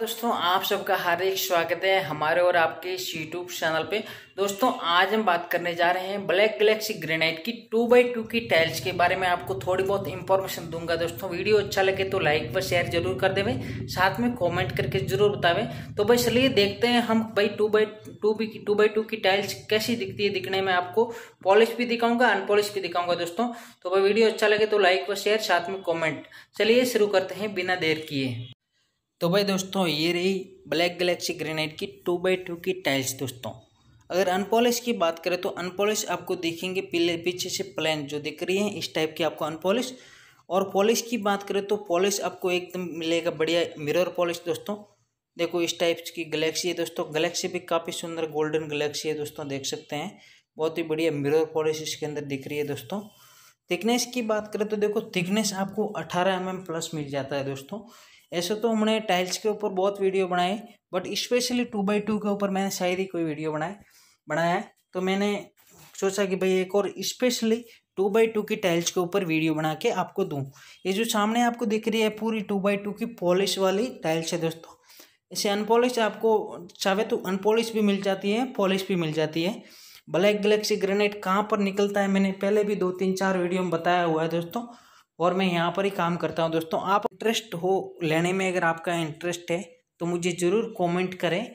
दोस्तों आप सबका हार्दिक स्वागत है हमारे और आपके इस यूट्यूब चैनल पे दोस्तों आज हम बात करने जा रहे हैं ब्लैक गैलेक्सी ग्रेनाइट की टू बाई टू की टाइल्स के बारे में आपको थोड़ी बहुत इंफॉर्मेशन दूंगा दोस्तों वीडियो अच्छा लगे तो लाइक व शेयर जरूर कर देवे साथ में कमेंट करके जरूर बतावे तो भाई चलिए देखते हैं हम भाई two by two B two by two की टाइल्स कैसी दिखती है दिखने में आपको पॉलिश भी दिखाऊंगा अनपॉलिश भी दिखाऊंगा दोस्तों तो भाई वीडियो अच्छा लगे तो लाइक व शेयर साथ में कॉमेंट चलिए शुरू करते हैं बिना देर किए तो भाई दोस्तों ये रही ब्लैक गैलेक्सी ग्रेनाइट की टू बाई टू की टाइल्स दोस्तों अगर अनपॉलिश की बात करें तो अनपॉलिश आपको दिखेंगे पीले पीछे से प्लेन जो दिख रही है इस टाइप की आपको अनपॉलिश और पॉलिश की बात करें तो पॉलिश आपको एकदम मिलेगा बढ़िया मिरर पॉलिश दोस्तों देखो इस टाइप की गलेक्सी है दोस्तों गलेक्सी भी काफ़ी सुंदर गोल्डन गलेक्सी है दोस्तों देख सकते हैं बहुत ही बढ़िया मिरर पॉलिश इसके अंदर दिख रही है दोस्तों थिकनेस की बात करें तो देखो थिकनेस आपको 18 एम mm प्लस मिल जाता है दोस्तों ऐसे तो हमने टाइल्स के ऊपर बहुत वीडियो बनाए but specially two by two के ऊपर मैंने शायद ही कोई वीडियो बनाए बनाया है तो मैंने सोचा कि भाई एक और स्पेशली टू बाई टू की टाइल्स के ऊपर वीडियो बना के आपको दूँ ये जो सामने आपको दिख रही है पूरी टू बाई टू की पॉलिश वाली टाइल्स है दोस्तों इसे अनपॉलिश आपको चाहे तो अनपॉलिश भी मिल जाती है पॉलिश भी मिल जाती है ब्लैक गलेक्सी ग्रेनेड कहाँ पर निकलता है मैंने पहले भी दो तीन चार वीडियो में बताया हुआ है दोस्तों और मैं यहाँ पर ही काम करता हूँ दोस्तों आप इंटरेस्ट हो लेने में अगर आपका इंटरेस्ट है तो मुझे ज़रूर कमेंट करें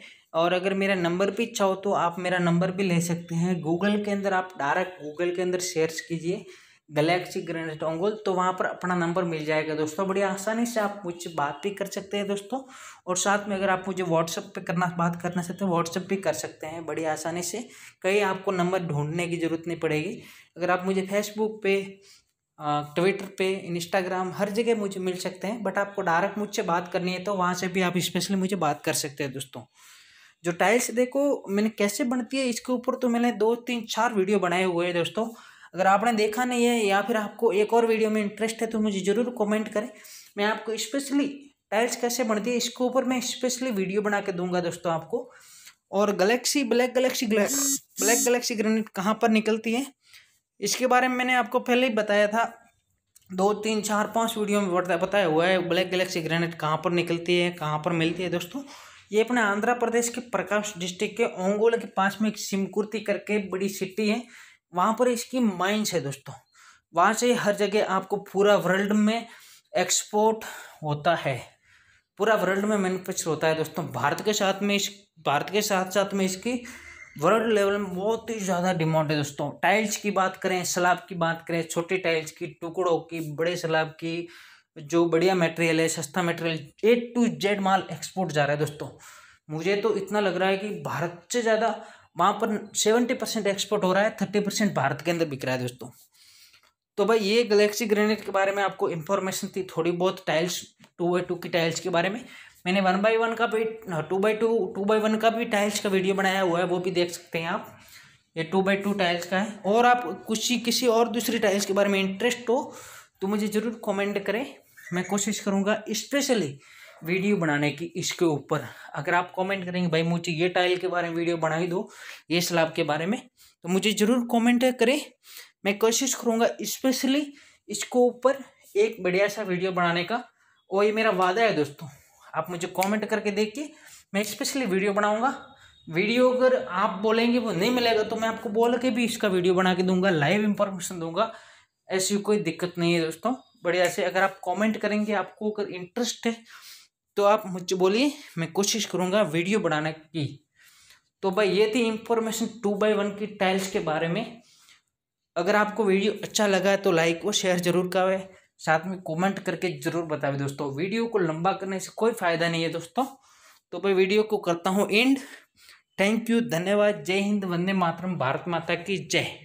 और अगर मेरा नंबर भी हो तो आप मेरा नंबर भी ले सकते हैं गूगल के अंदर आप डायरेक्ट गूगल के अंदर सर्च कीजिए गलेक्सी ग्रेनेट ओंगोल तो वहाँ पर अपना नंबर मिल जाएगा दोस्तों बड़ी आसानी से आप मुझसे बात भी कर सकते हैं दोस्तों और साथ में अगर आप मुझे व्हाट्सअप पे करना बात करना चाहते हैं व्हाट्सअप भी कर सकते हैं बड़ी आसानी से कहीं आपको नंबर ढूंढने की ज़रूरत नहीं पड़ेगी अगर आप मुझे फेसबुक पे ट्विटर पे इंस्टाग्राम हर जगह मुझे मिल सकते हैं बट आपको डायरेक्ट मुझसे बात करनी है तो वहाँ से भी आप स्पेशली मुझे बात कर सकते हैं दोस्तों जो टाइल्स देखो मैंने कैसे बनती है इसके ऊपर तो मैंने दो तीन चार वीडियो बनाए हुए हैं दोस्तों अगर आपने देखा नहीं है या फिर आपको एक और वीडियो में इंटरेस्ट है तो मुझे ज़रूर कमेंट करें मैं आपको स्पेशली टाइल्स कैसे बनती है इसके ऊपर मैं स्पेशली वीडियो बना के दूंगा दोस्तों आपको और galaxy black galaxy black galaxy granite कहाँ पर निकलती है इसके बारे में मैंने आपको पहले ही बताया था दो तीन चार पाँच वीडियो में बताया हुआ है ब्लैक गलेक्सी ग्रेनेट कहाँ पर निकलती है कहाँ पर मिलती है दोस्तों ये अपने आंध्र प्रदेश के प्रकाश डिस्ट्रिक्ट के ओंगोल के पास में एक सिमकुर्ती करके बड़ी सिटी है वहाँ पर इसकी माइंस है दोस्तों वहाँ से हर जगह आपको पूरा वर्ल्ड में एक्सपोर्ट होता है पूरा वर्ल्ड में मैन्युफैक्चर होता है दोस्तों भारत के साथ में इस भारत के साथ साथ में इसकी वर्ल्ड लेवल में बहुत ही ज़्यादा डिमांड है दोस्तों टाइल्स की बात करें सलाब की बात करें छोटी टाइल्स की टुकड़ों की बड़े सलाब की जो बढ़िया मटेरियल है सस्ता मटेरियल ए टू जेड माल एक्सपोर्ट जा रहा है दोस्तों मुझे तो इतना लग रहा है कि भारत से ज़्यादा वहाँ पर सेवेंटी परसेंट एक्सपोर्ट हो रहा है थर्टी परसेंट भारत के अंदर बिक रहा है दोस्तों तो भाई ये गलेक्सी ग्रेनेड के बारे में आपको इन्फॉर्मेशन थी थोड़ी बहुत टाइल्स टू बाई टू की टाइल्स के बारे में मैंने वन बाई वन का भी two by two two by one का भी टाइल्स का वीडियो बनाया हुआ है वो भी देख सकते हैं आप ये टू बाई टू टाइल्स का है और आप कुछ किसी और दूसरी टाइल्स के बारे में इंटरेस्ट हो तो मुझे ज़रूर कॉमेंट करें मैं कोशिश करूँगा स्पेशली वीडियो बनाने की इसके ऊपर अगर आप कमेंट करेंगे भाई मुझे ये टाइल के बारे में वीडियो बनाई दो ये स्लाब के बारे में तो मुझे ज़रूर कमेंट करें मैं कोशिश करूँगा स्पेशली इसको ऊपर एक बढ़िया सा वीडियो बनाने का और ये मेरा वादा है दोस्तों आप मुझे कॉमेंट करके देखिए मैं स्पेशली वीडियो बनाऊँगा वीडियो अगर आप बोलेंगे वो नहीं मिलेगा तो मैं आपको बोल के भी इसका वीडियो बना के दूंगा लाइव इंफॉर्मेशन दूंगा ऐसी कोई दिक्कत नहीं है दोस्तों बढ़िया से अगर आप कमेंट करेंगे आपको अगर इंटरेस्ट है तो आप मुझे बोलिए मैं कोशिश करूँगा वीडियो बनाने की तो भाई ये थी इंफॉर्मेशन टू बाई वन की टाइल्स के बारे में अगर आपको वीडियो अच्छा लगा है तो लाइक और शेयर जरूर करें साथ में कमेंट करके जरूर बतावे दोस्तों वीडियो को लंबा करने से कोई फ़ायदा नहीं है दोस्तों तो भाई वीडियो को करता हूँ एंड थैंक यू धन्यवाद जय हिंद वंदे मातरम भारत माता की जय